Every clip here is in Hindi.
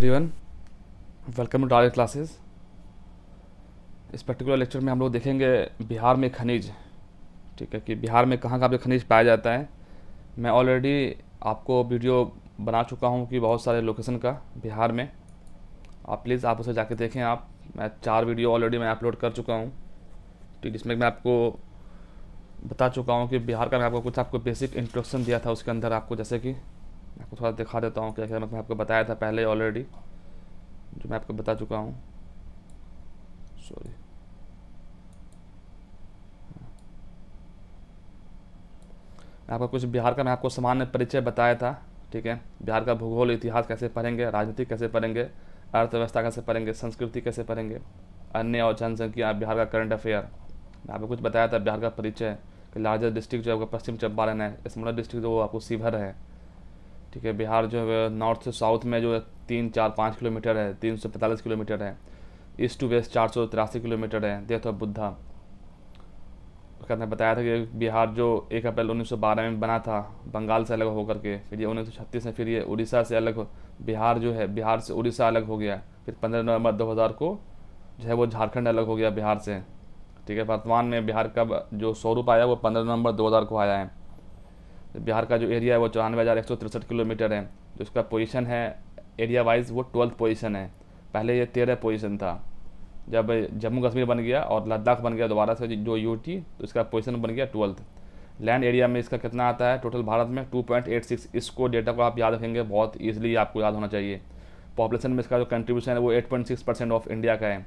everyone welcome to direct classes इस पर्टिकुलर लेक्चर में हम लोग देखेंगे बिहार में खनिज ठीक है कि बिहार में कहाँ कहाँ पे खनिज पाया जाता है मैं ऑलरेडी आपको वीडियो बना चुका हूँ कि बहुत सारे लोकेशन का बिहार में आप प्लीज़ आप उसे जाके देखें आप मैं चार वीडियो ऑलरेडी मैं अपलोड कर चुका हूँ ठीक जिसमें मैं आपको बता चुका हूँ कि बिहार का मैं आपको कुछ आपको बेसिक इंट्रोडक्शन दिया था उसके अंदर आपको जैसे कि आपको थोड़ा दिखा देता हूँ क्या क्या मैं आपको बताया था पहले ऑलरेडी जो मैं आपको बता चुका हूँ सॉरी आपको कुछ बिहार का मैं आपको सामान्य परिचय बताया था ठीक है बिहार का भूगोल इतिहास कैसे पढ़ेंगे राजनीति कैसे पढ़ेंगे अर्थव्यवस्था कैसे पढ़ेंगे संस्कृति कैसे पढ़ेंगे अन्य और जनसंख्या बिहार का करंट अफेयर मैं आपको कुछ बताया था बिहार का परिचय कि लार्जेस्ट डिस्ट्रिक्ट जो आपका पश्चिम चंपारण है स्मॉलर डिस्ट्रिक्ट जो आपको शिवहर है ठीक है बिहार जो है नॉर्थ से साउथ में जो है तीन चार पाँच किलोमीटर है तीन सौ पैंतालीस किलोमीटर है ईस्ट टू वेस्ट चार सौ तिरासी किलोमीटर है डेथ ऑफ तो बुद्धा उसका बताया था कि बिहार जो एक अप्रैल उन्नीस सौ बारह में बना था बंगाल से अलग होकर के फिर ये उन्नीस सौ छत्तीस में फिर ये उड़ीसा से अलग बिहार जो है बिहार से उड़ीसा अलग हो गया फिर पंद्रह नवंबर दो हज़ार को जो है वो झारखंड अलग हो गया बिहार से ठीक है वर्तमान में बिहार का जो स्वरूप आया वो पंद्रह नवंबर दो हज़ार को आया है बिहार का जो एरिया है वो चौरानवे हज़ार एक सौ तिरसठ किलोमीटर है जो उसका पोजीशन है एरिया वाइज वो ट्वेल्थ पोजीशन है पहले ये तेरह पोजीशन था जब जम्मू कश्मीर बन गया और लद्दाख बन गया दोबारा से जो यू टी तो इसका पोजीशन बन गया ट्वेल्थ लैंड एरिया में इसका कितना आता है टोटल भारत में सिक्स इसको डेटा को आप याद रखेंगे बहुत ईजिली आपको याद होना चाहिए पॉपुलेशन में इसका जो कंट्रीब्यूशन है वो सिक्स परसेंट ऑफ इंडिया का है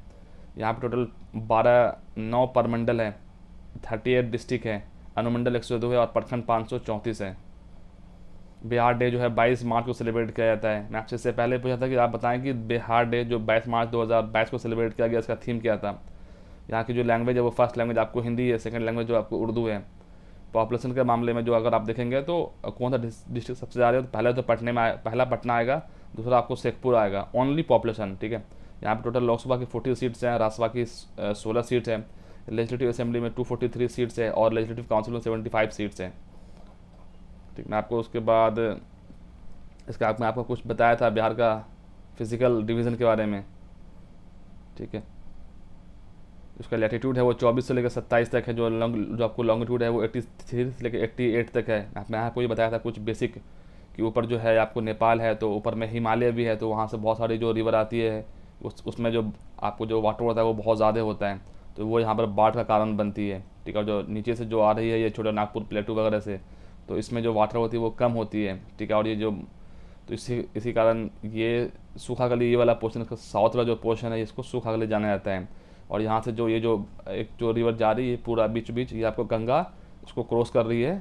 यहाँ पर टोटल बारह नौ परमंडल है थर्टी एट डिस्ट्रिक्ट है अनुमंडल एक सौ दो है और प्रखंड पाँच सौ चौंतीस है बिहार डे जो है 22 मार्च को सेलिब्रेट किया जाता है मैं आपसे इससे पहले पूछा था कि आप बताएं कि बिहार डे जो 22 मार्च 2022 को सेलिब्रेट किया गया इसका थीम क्या था यहाँ की जो लैंग्वेज है वो फर्स्ट लैंग्वेज आपको हिंदी है सेकंड लैंग्वेज जो आपको उर्दू है पॉपुलेशन के मामले में जो अगर आप देखेंगे तो कौन सा डिस्ट्रिक्ट सबसे ज़्यादा है तो पहले तो पटने में आए, पहला पटना आएगा दूसरा आपको शेखपुर आएगा ओनली पॉपुलेशन ठीक है यहाँ पर टोटल लोकसभा की फोर्टी सीट्स हैं राज्यसभा की सोलह सीट्स हैं लेजिस्लेटिव असेंबली में 243 सीट्स है और लेजिस्लेटिव काउंसिल में 75 सीट्स हैं ठीक मैं आपको उसके बाद इसका आप, मैं आपको कुछ बताया था बिहार का फिजिकल डिवीज़न के बारे में ठीक है उसका लेटीट्यूड है वो 24 से लेकर 27 तक है जो लॉन्ग जो आपको लॉन्गिट्यूड है वो 83 से लेकर 88 तक है आप मैं आपको ये बताया था कुछ बेसिक कि ऊपर जो है आपको नेपाल है तो ऊपर में हिमालय भी है तो वहाँ से बहुत सारी जो रिवर आती है उस उसमें जो आपको जो वाटर होता है वो बहुत ज़्यादा होता है तो वो यहाँ पर बाढ़ का कारण बनती है ठीक है जो नीचे से जो आ रही है ये छोटा नागपुर प्लेटू वगैरह से तो इसमें जो वाटर होती है वो कम होती है ठीक है और ये जो तो इसी इसी कारण ये सूखा गली ये वाला पोर्शन इसका साउथ वाला जो पोर्शन है इसको सूखा गली जाना जाता है और यहाँ से जो ये जो एक जो रिवर जा रही है पूरा बीच बीच ये आपको गंगा इसको क्रॉस कर रही है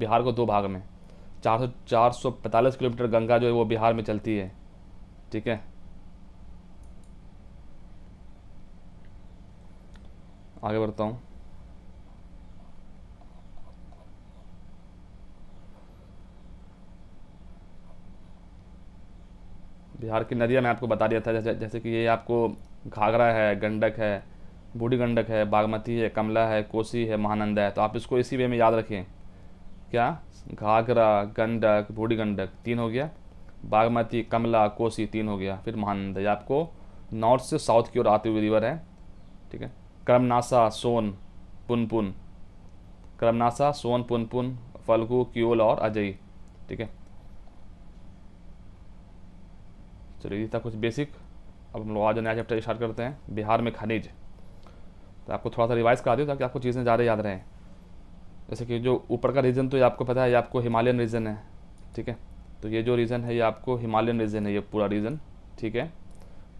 बिहार को दो भाग में चार सौ चार सौ पैंतालीस किलोमीटर गंगा जो है वो बिहार में चलती है ठीक है आगे बढ़ता हूँ बिहार की नदियाँ मैं आपको बता दिया था जैसे जैसे कि ये आपको घाघरा है गंडक है बूढ़ी गंडक है बागमती है कमला है कोसी है महानंदा है तो आप इसको इसी वे में याद रखें क्या घाघरा गंडक बूढ़ी गंडक तीन हो गया बागमती कमला कोसी तीन हो गया फिर महानंदा ये आपको नॉर्थ से साउथ की ओर आते हुए रिवर है ठीक है क्रमनासा सोन पुनपुन क्रमनासा सोन पुनपुन फलगु क्यूल और अजयी ठीक है चलिए ये था कुछ बेसिक अब हम लोग आज नया चैप्टर स्टार्ट करते हैं बिहार में खनिज तो आपको थोड़ा सा रिवाइज करा दूँ ताकि आपको चीज़ें ज़्यादा याद रहें जैसे कि जो ऊपर का रीजन तो ये आपको पता है ये आपको हिमालयन रीजन है ठीक है तो ये जो रीजन है ये आपको हिमालयन रीजन है ये पूरा रीजन ठीक है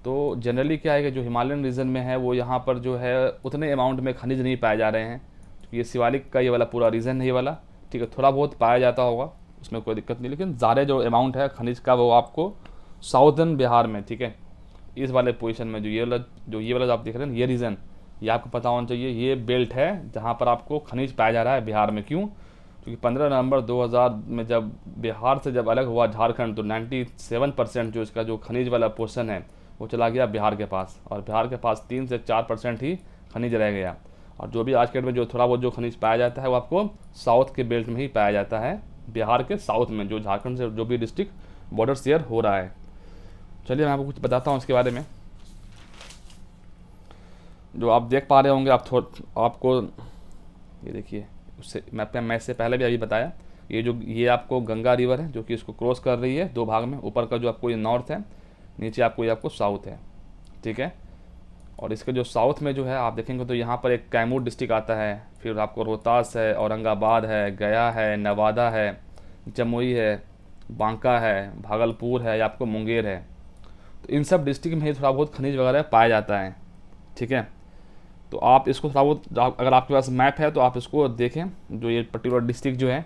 तो जनरली क्या है कि जो हिमालयन रीजन में है वो यहाँ पर जो है उतने अमाउंट में खनिज नहीं पाए जा रहे हैं तो ये शिवालिक का ये वाला पूरा रीजन है ये वाला ठीक है थोड़ा बहुत पाया जाता होगा उसमें कोई दिक्कत नहीं लेकिन ज़्यादा जो अमाउंट है खनिज का वो आपको साउथन बिहार में ठीक है इस वाले पोजिशन में जो ये वाला जो ये वाला आप देख रहे हैं ये रीज़न ये आपको पता होना चाहिए ये बेल्ट है जहाँ पर आपको खनिज पाया जा रहा है बिहार में क्यों क्योंकि 15 नवंबर 2000 में जब बिहार से जब अलग हुआ झारखंड तो 97 परसेंट जो इसका जो खनिज वाला पोर्शन है वो चला गया बिहार के पास और बिहार के पास तीन से चार परसेंट ही खनिज रह गया और जो भी आज के डेट में जो थोड़ा बहुत जो खनिज पाया जाता है वो आपको साउथ के बेल्ट में ही पाया जाता है बिहार के साउथ में जो झारखंड से जो भी डिस्ट्रिक्ट बॉर्डर शेयर हो रहा है चलिए मैं आपको कुछ बताता हूँ इसके बारे में जो आप देख पा रहे होंगे आप थोड़ा आपको ये देखिए उससे मैं अपने मैच से पहले भी अभी बताया ये जो ये आपको गंगा रिवर है जो कि इसको क्रॉस कर रही है दो भाग में ऊपर का जो आपको ये नॉर्थ है नीचे आपको ये आपको साउथ है ठीक है और इसके जो साउथ में जो है आप देखेंगे तो यहाँ पर एक कैमूर डिस्ट्रिक्ट आता है फिर आपको रोहतास है औरंगाबाद है गया है नवादा है जमुई है बांका है भागलपुर है या आपको मुंगेर है तो इन सब डिस्ट्रिक्ट में ही थोड़ा बहुत खनिज वगैरह पाया जाता है ठीक है तो आप इसको थोड़ा बहुत अगर आपके पास मैप है तो आप इसको देखें जो ये पर्टिकुलर डिस्ट्रिक्ट जो है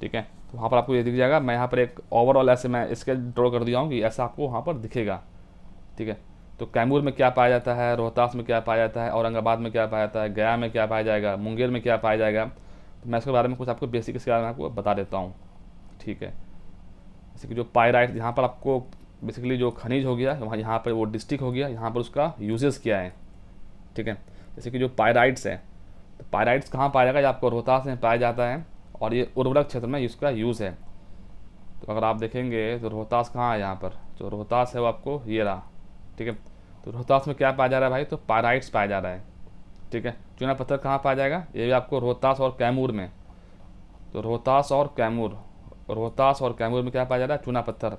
ठीक है वहाँ पर आपको ये दिख जाएगा मैं यहाँ पर एक ओवरऑल ऐसे मैं स्केच ड्रॉ कर दिया हूँ कि ऐसा आपको वहाँ पर दिखेगा ठीक है तो कैमूर में क्या पाया जाता है रोहतास में क्या पाया जाता है औरंगाबाद में क्या पाया जाता है गया में क्या पाया जाएगा मुंगेर में क्या पाया जाएगा तो मैं इसके बारे में कुछ आपको बेसिक इसके बारे में आपको बता देता हूँ ठीक है जैसे कि जो पायराइट यहाँ पर आपको बेसिकली जो खनिज हो गया वहाँ यहाँ पर वो डिस्ट्रिक्ट हो गया यहाँ पर उसका यूजेस क्या है ठीक है जैसे कि जो पायराइट्स हैं तो पायराइट्स कहाँ पाया जाएगा आपको रोहतास में पाया जाता है और ये उर्वरक क्षेत्र में इसका यूज़ है तो अगर आप देखेंगे तो रोहतास कहाँ है यहाँ पर जो रोहतास है वो आपको ये रहा ठीक है तो रोहतास में क्या पाया जा रहा है भाई तो पाराइट्स पाया जा रहा है ठीक है चूना पत्थर कहाँ पाया जाएगा ये भी आपको रोहतास और कैमूर में तो रोहतास और कैमूर रोहतास और कैमूर में क्या पाया जा रहा है चूना पत्थर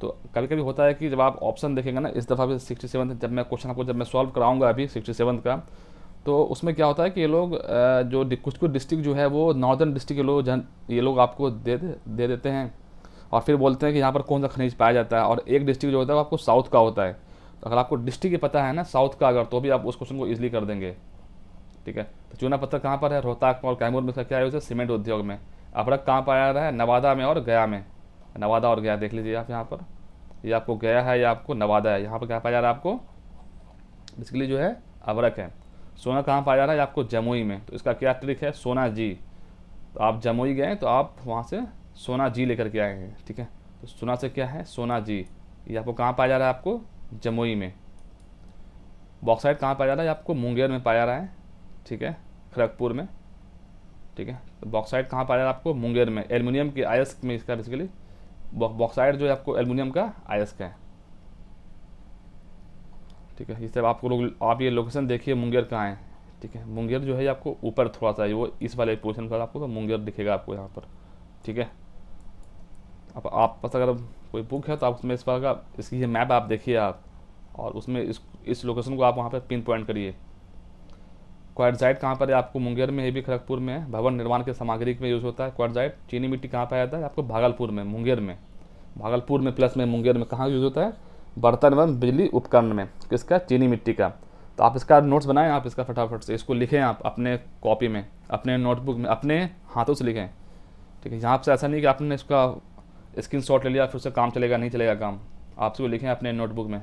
तो कभी कभी होता है कि जब आप ऑप्शन देखेंगे ना इस दफ़ा भी सिक्सटी सेवन जब मैं क्वेश्चन आपको जब मैं सॉल्व कराऊंगा अभी सिक्सटी सेवन का तो उसमें क्या होता है कि ये लोग जो कुछ कुछ डिस्ट्रिक्ट जो है वो नॉर्दर्न डिस्ट्रिक्ट के लोग जन ये लोग आपको दे दे देते हैं और फिर बोलते हैं कि यहाँ पर कौन सा खनिज पाया जाता है और एक डिस्ट्रिक्ट जो होता है वो आपको साउथ का होता है तो अगर आपको डिस्ट्रिक्ट पता है ना साउथ का अगर तो भी आप उस क्वेश्चन को ईजिली कर देंगे ठीक है तो चूना पत्थर कहाँ पर है रोहताक और कैमूर में क्या यूज़ है सीमेंट उद्योग में अबरक कहाँ पाया रहा है नवादा में और गया में नवादा और गया देख लीजिए आप यहाँ पर ये आपको गया है या आपको नवादा है यहाँ पर क्या पाया जा रहा है आपको बेसिकली जो है अबरक है सोना कहाँ पाया जा रहा है आपको जमुई में तो इसका क्या ट्रिक है सोना जी तो आप जमुई गए तो आप वहाँ से सोना जी लेकर के आए हैं ठीक है तो सोना से क्या है सोना जी ये आपको कहाँ पाया जा रहा है आपको जमुई में बॉक्साइड कहाँ पाया जा रहा है आपको मुंगेर में पाया जा रहा है ठीक है खड़गपुर में ठीक है तो बॉक्साइड कहाँ पाया जा रहा है आपको मुंगेर में एलमिनियम के आयस्क में इसका बेसिकली बॉक्साइड जो है आपको एलमिनियम का आयस्क है ठीक है इससे आपको लोग आप ये लोकेशन देखिए मुंगेर कहाँ है ठीक है मुंगेर जो है आपको ऊपर थोड़ा सा वो इस वाले पोजिशन पर आपको तो मुंगेर दिखेगा आपको यहाँ पर ठीक है अब आप पास अगर कोई बुक है तो आप उसमें इस बार का इसकी ये मैप आप देखिए आप और उसमें इस इस लोकेशन को आप वहाँ पर पिन पॉइंट करिए क्वाडजाइट कहाँ पर है आपको मुंगेर में है भी खड़गपुर में है भवन निर्माण के सामग्री में यूज़ होता है क्वाडजाइट चीनी मिट्टी कहाँ पर आता है आपको भागलपुर में मुंगेर में भागलपुर में प्लस में मुंगेर में कहाँ यूज़ होता है बर्तन एवं बिजली उपकरण में किसका चीनी मिट्टी का तो आप इसका नोट्स बनाएं आप इसका फटाफट से इसको लिखें आप अपने कॉपी में अपने नोटबुक में अपने हाथों से लिखें ठीक है यहाँ से ऐसा नहीं कि आपने इसका स्क्रीन शॉट ले लिया फिर उससे काम चलेगा नहीं चलेगा काम आप इसको लिखें अपने नोटबुक में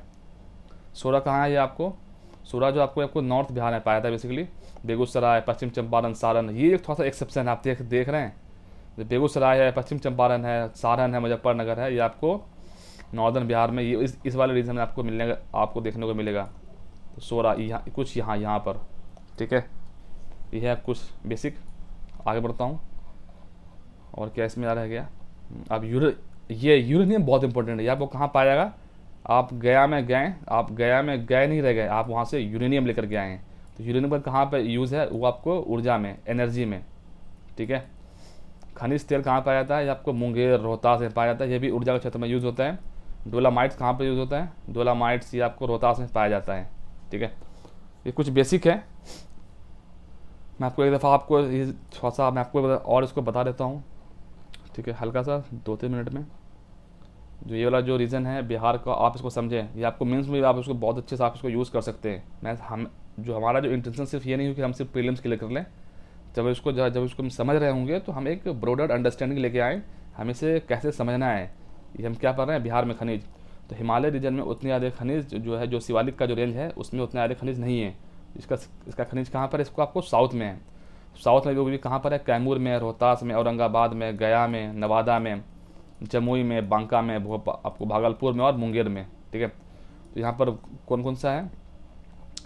सोरा कहाँ है ये आपको सोरा जो आपको आपको नॉर्थ बिहार में पाया था बेसिकली बेगूसराय पश्चिम चंपारण सारण ये एक थोड़ा सा एक्सेप्शन है आप देख देख रहे हैं बेगूसराय है पश्चिम चंपारण है सारण है मुजफ्फरनगर है ये आपको नॉर्दर्न बिहार में ये इस इस वाले रीजन में आपको मिलने आपको देखने को मिलेगा तो सोरा यहाँ कुछ यहाँ यहाँ पर ठीक है यह है कुछ बेसिक आगे बढ़ता हूँ और क्या इसमें आ रह गया अब यूर ये यूरेनियम बहुत इंपॉर्टेंट है ये आपको कहाँ पाया जाएगा आप गया में गए आप गया में गए नहीं रह गए आप वहाँ से यूरेनियम लेकर के हैं तो यूरेनियम का कहाँ पर यूज़ है वो आपको ऊर्जा में एनर्जी में ठीक है खनिज तेल कहाँ पाया जाता है ये आपको मुंगेर रोहतास में पाया जाता है ये भी ऊर्जा के क्षेत्र में यूज़ होता है डोलामाइट्स कहाँ पर यूज़ होता है डोलामाइट्स ये आपको रोहतास में पाया जाता है ठीक है ये कुछ बेसिक है मैं आपको एक दफ़ा आपको ये थोड़ा सा मैं आपको और इसको बता देता हूँ ठीक है हल्का सा दो तीन मिनट में जो ये वाला जो रीज़न है बिहार का आप इसको समझें ये आपको मीन्स में आप इसको बहुत अच्छे से आप इसको यूज़ कर सकते हैं मैं हम जो हमारा जो इंटेंशन सिर्फ ये नहीं हो कि हम सिर्फ प्रीलिम्स के लिए कर लें जब इसको जब इसको हम समझ रहे होंगे तो हम एक ब्रॉडर अंडरस्टैंडिंग लेके आएँ हम इसे कैसे समझना है ये हम क्या पढ़ रहे हैं बिहार में खनिज तो हिमालय रीजन में उतने ज़्यादा खनिज जो है जो शिवालिक का जो रेंज है उसमें उतना ज़्यादा खनिज नहीं है इसका इसका खनिज कहाँ पर है इसको आपको साउथ में है साउथ में भी कहाँ पर है कैमूर में रोहतास में औरंगाबाद में गया में नवादा में जमुई में बांका में भोपाल आपको भागलपुर में और मुंगेर में ठीक है तो यहाँ पर कौन कौन सा है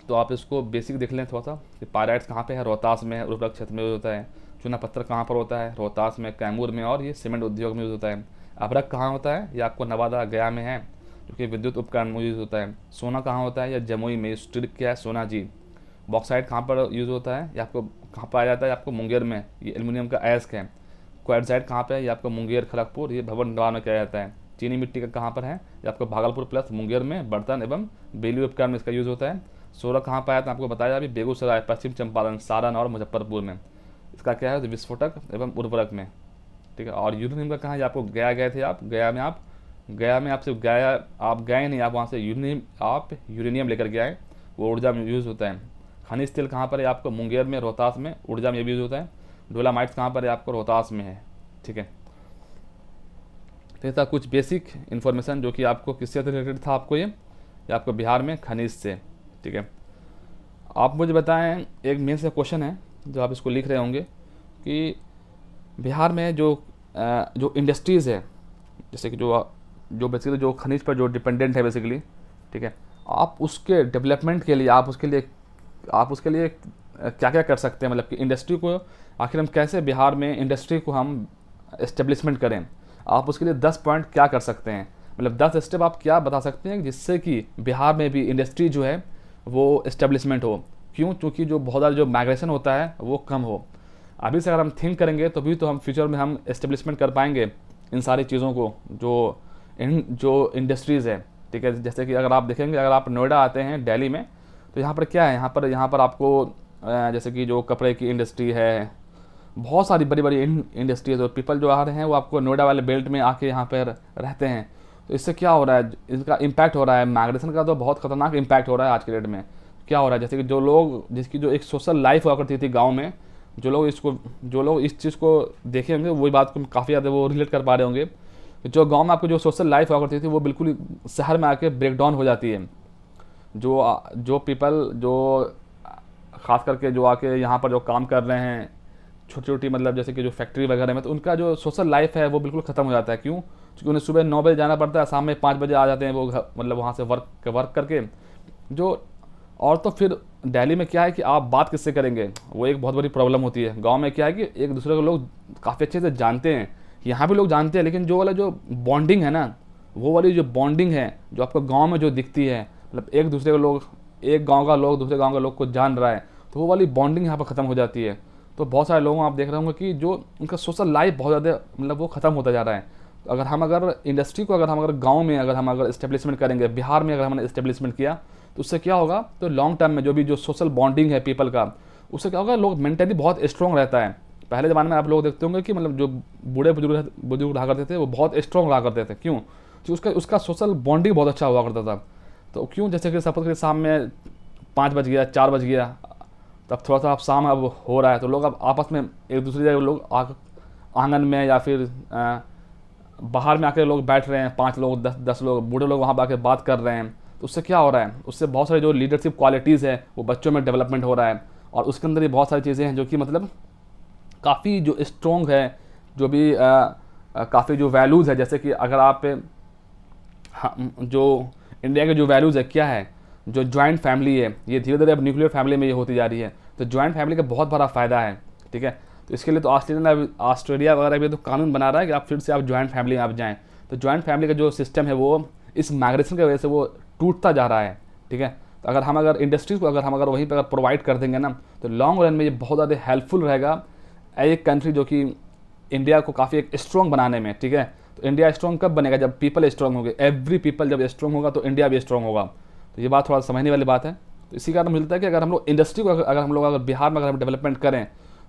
तो आप इसको बेसिक देख लें थोड़ा सा कि पायराइट्स कहाँ पर है रोहतास में उर्वरक क्षेत्र में यूज होता है चूना पत्थर कहाँ पर होता है रोहतास में कैमूर में और ये सीमेंट उद्योग में यूज होता है अभ्रक कहाँ होता है या आपको नवादा गया में है जो कि विद्युत उपकरण में यूज़ होता है सोना कहाँ होता है या जमुई में स्ट्रिक क्या है सोना जी बॉक्साइड कहाँ पर यूज़ होता है या आपको कहाँ पाया जाता है आपको मुंगेर में ये एलुमिनियम का एस्क है क्वारजाइड कहाँ पर है ये आपको मुंगेर खड़गपुर ये भवन निर्माण में किया जाता है चीनी मिट्टी का कहाँ पर है ये आपको भागलपुर प्लस मुंगेर में बर्तन एवं बेली उपकरण में इसका यूज़ होता है सोलह कहाँ पाया था आपको बताया अभी बेगूसराय पश्चिम चंपारण सारण और मुजफ्फरपुर में इसका क्या है विस्फोटक एवं उर्वरक में ठीक है और यूरोनिम का कहाँ आपको गया गए थे आप गया में आप गया में आप सिर्फ गया आप गए नहीं आप वहाँ से यूरेनियम आप यूरेनियम लेकर गए आए वो ऊर्जा में यूज़ होता है खनिज तेल कहाँ पर है आपको मुंगेर में रोहतास में ऊर्जा में यूज़ होता है डोलामाइट्स कहाँ पर है आपको रोहतास में है ठीक है तो ऐसा कुछ बेसिक इन्फॉर्मेशन जो कि आपको किससे रिलेटेड था आपको ये या आपको बिहार में खनिज से ठीक है आप मुझे बताएं एक मेन से क्वेश्चन है जो आप इसको लिख रहे होंगे कि बिहार में जो जो इंडस्ट्रीज़ है जैसे कि जो जो बेसिकली जो खनिज पर जो डिपेंडेंट है बेसिकली ठीक है आप उसके डेवलपमेंट के लिए आप उसके लिए आप उसके लिए क्या क्या कर सकते हैं मतलब कि इंडस्ट्री को आखिर हम कैसे बिहार में इंडस्ट्री को हम इस्टेब्लिशमेंट करें आप उसके लिए दस पॉइंट क्या कर सकते हैं मतलब दस स्टेप आप क्या बता सकते हैं जिससे कि बिहार में भी इंडस्ट्री जो है वो इस्टेब्लिशमेंट हो क्यों क्योंकि जो बहुत ज़्यादा जो माइग्रेशन होता है वो कम हो अभी से अगर हम थिंक करेंगे तो भी तो हम फ्यूचर में हम इस्टेब्लिशमेंट कर पाएंगे इन सारी चीज़ों को जो इन जो इंडस्ट्रीज़ है ठीक है जैसे कि अगर आप देखेंगे अगर आप नोएडा आते हैं दिल्ली में तो यहाँ पर क्या है यहाँ पर यहाँ पर आपको जैसे कि जो कपड़े की इंडस्ट्री है बहुत सारी बड़ी बड़ी इंडस्ट्रीज और पीपल जो आ रहे हैं वो आपको नोएडा वाले बेल्ट में आके यहाँ पर रहते हैं तो इससे क्या हो रहा है इसका इम्पैक्ट हो रहा है माइग्रेशन का तो बहुत खतरनाक इम्पैक्ट हो रहा है आज के डेट में क्या हो रहा है जैसे कि जो लोग जिसकी जो एक सोशल लाइफ हुआ करती थी गाँव में जो लोग इसको जो लोग इस चीज़ को देखे होंगे वही बात को काफ़ी ज़्यादा वो रिलेट कर पा रहे होंगे जो गांव में आपको जो सोशल लाइफ हुआ करती थी वो बिल्कुल शहर में आके ब्रेक डाउन हो जाती है जो जो पीपल जो ख़ास करके जो आके यहाँ पर जो काम कर रहे हैं छोटी छोटी मतलब जैसे कि जो फैक्ट्री वगैरह में तो उनका जो सोशल लाइफ है वो बिल्कुल ख़त्म हो जाता है क्यों क्योंकि उन्हें सुबह नौ बजे जाना पड़ता है शाम में पाँच बजे आ जाते हैं वो मतलब वहाँ से वर्क वर्क करके जो और तो फिर दिल्ली में क्या है कि आप बात किससे करेंगे वो एक बहुत बड़ी प्रॉब्लम होती है गाँव में क्या है कि एक दूसरे को लोग काफ़ी अच्छे से जानते हैं यहाँ भी लोग जानते हैं लेकिन जो वाला जो बॉन्डिंग है ना वो वाली जो बॉन्डिंग है जो आपको गाँव में जो दिखती है मतलब एक दूसरे को लोग एक गाँव का लोग दूसरे गाँव का लोग को जान रहा है तो वो वाली बॉन्डिंग यहाँ पर ख़त्म हो जाती है तो बहुत सारे लोगों आप देख रहे होंगे कि जो उनका सोशल लाइफ बहुत ज़्यादा मतलब वो ख़त्म होता जा रहा है अगर हम अगर इंडस्ट्री को अगर हम अगर गांव में अगर हम अगर इस्टेब्लिशमेंट करेंगे बिहार में अगर हमने इस्टेब्लिशमेंट किया तो उससे क्या होगा तो लॉन्ग टर्म में जो भी जो सोशल बॉन्डिंग है पीपल का उससे क्या होगा लोग मेंटली बहुत स्ट्रॉन्ग रहता है पहले ज़माने में आप लोग देखते होंगे कि मतलब जो बूढ़े बुजुर्ग बुजुर्ग रहा करते थे वो बहुत स्ट्रॉन्ग रहा करते थे क्यों कि उसका उसका सोशल बॉन्डिंग बहुत अच्छा हुआ करता था तो क्यों जैसे कि सपोज करिए शाम में पाँच बज गया चार बज गया तब थोड़ा सा अब शाम अब हो रहा है तो लोग अब आपस में एक दूसरे जगह लोग आंगन में या फिर बाहर में आकर लोग बैठ रहे हैं पाँच लोग दस दस लोग बूढ़े लोग वहाँ पर आकर बात कर रहे हैं तो उससे क्या हो रहा है उससे बहुत सारी जो लीडरशिप क्वालिटीज़ है वो बच्चों में डेवलपमेंट हो रहा है और उसके अंदर ये बहुत सारी चीज़ें हैं जो कि मतलब काफ़ी जो स्ट्रॉन्ग है जो भी काफ़ी जो वैल्यूज़ है जैसे कि अगर आप हाँ, जो इंडिया के जो वैल्यूज़ है क्या है जो जॉइंट फैमिली है ये धीरे धीरे अब न्यूक्लियर फैमिली में ये होती जा रही है तो जॉइंट फैमिली का बहुत बड़ा फ़ायदा है ठीक है तो इसके लिए तो ऑस्ट्रेलिया ऑस्ट्रेलिया वगैरह भी तो कानून बना रहा है कि आप फिर से आप ज्वाइंट फैमिली में आप जाएँ तो ज्वाइंट फैमिली का जो सिस्टम है वो इस माइग्रेशन की वजह से वो टूटता जा रहा है ठीक है तो अगर हम अगर इंडस्ट्रीज़ को अगर हम अगर वहीं पर अगर प्रोवाइड कर देंगे ना तो लॉन्ग रन में ये बहुत ज़्यादा हेल्पफुल रहेगा एज एक कंट्री जो कि इंडिया को काफ़ी एक स्ट्रॉन्ग बनाने में ठीक है तो इंडिया स्ट्रॉन्ग कब बनेगा जब पीपल स्ट्रॉन्ग होंगे एवरी पीपल जब स्ट्रॉन्ग होगा तो इंडिया भी स्ट्रॉन्ग होगा तो ये बात थोड़ा समझने वाली बात है तो इसी कारण मिलता है कि अगर हम लोग इंडस्ट्री को अगर हम लोग अगर बिहार में अगर हम डेवलपमेंट करें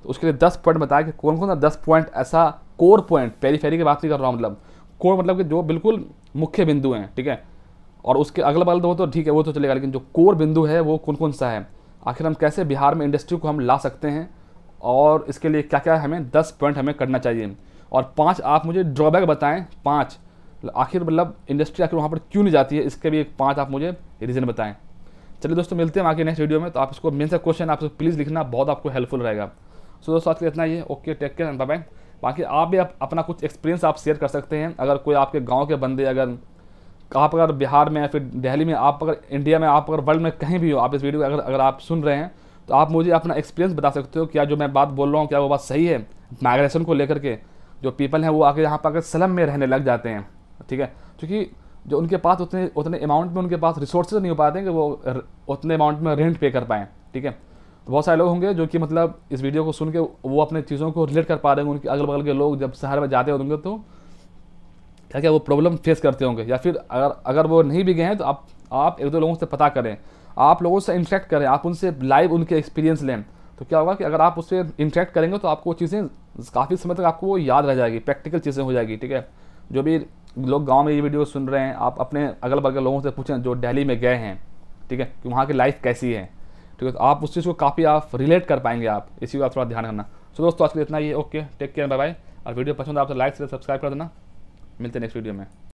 तो उसके लिए दस पॉइंट बताया कि कौन कौन सा दस पॉइंट ऐसा कोर पॉइंट पेरीफेरी की बात नहीं कर रहा हूँ मतलब कोर मतलब कि जो बिल्कुल मुख्य बिंदु हैं ठीक है और उसके अगला बगल तो वो तो ठीक है वो तो चलेगा लेकिन जो कोर बिंदु है वो कौन कौन सा है आखिर हम कैसे बिहार में इंडस्ट्री को हम ला सकते हैं और इसके लिए क्या क्या हमें दस पॉइंट हमें करना चाहिए और पाँच आप मुझे ड्रॉबैक बताएं पाँच आखिर मतलब इंडस्ट्री आखिर वहाँ पर क्यों नहीं जाती है इसके भी एक पाँच आप मुझे रीज़न बताएं चलिए दोस्तों मिलते हैं आगे नेक्स्ट वीडियो में तो आप इसको मेन सा क्वेश्चन आपसे प्लीज़ लिखना बहुत आपको हेल्पफुल रहेगा सो दोस्तों आज के इतना ही okay take care and bye बाकी आप भी आप अपना कुछ एक्सपीरियंस आप शेयर कर सकते हैं अगर कोई आपके गाँव के बंदे अगर आप अगर बिहार में या फिर दिल्ली में आप अगर इंडिया में आप अगर वर्ल्ड में कहीं भी हो आप इस वीडियो अगर अगर आप सुन रहे हैं तो आप मुझे अपना एक्सपीरियंस बता सकते हो क्या जो मैं बात बोल रहा हूँ क्या वो बात सही है माइग्रेशन को लेकर के जो पीपल हैं वो आके यहाँ पर आकर सलम में रहने लग जाते हैं ठीक है क्योंकि जो उनके पास उतने उतने अमाउंट में उनके पास रिसोर्सेज नहीं हो पाते हैं कि वो उतने अमाउंट में रेंट पे कर पाएँ ठीक है तो बहुत सारे लोग होंगे जो कि मतलब इस वीडियो को सुन के वो अपने चीज़ों को रिलेट कर पा रहे होंगे उनके अगल बगल के लोग जब शहर में जाते होंगे तो क्या क्या वो प्रॉब्लम फेस करते होंगे या फिर अगर अगर वो नहीं भी गए हैं तो आप आप एक दो लोगों से पता करें आप लोगों से इंटरेक्ट करें आप उनसे लाइव उनके एक्सपीरियंस लें तो क्या होगा कि अगर आप उससे इंटरेक्ट करेंगे तो आपको चीज़ें काफ़ी समय तक आपको वो याद रह जाएगी प्रैक्टिकल चीज़ें हो जाएगी ठीक है जो भी लोग गाँव में ये वीडियो सुन रहे हैं आप अपने अगल बगल लोगों से पूछें जो डेली में गए हैं ठीक है कि वहाँ की लाइफ कैसी है ठीक है तो आप उस चीज़ को काफ़ी आप रिलेट कर पाएंगे आप इसी को आप थोड़ा ध्यान करना सो तो दोस्तों आज के लिए इतना ही okay take care bye bye और वीडियो पसंद आप तो लाइक से सब्सक्राइब कर देना मिलते हैं नेक्स्ट वीडियो में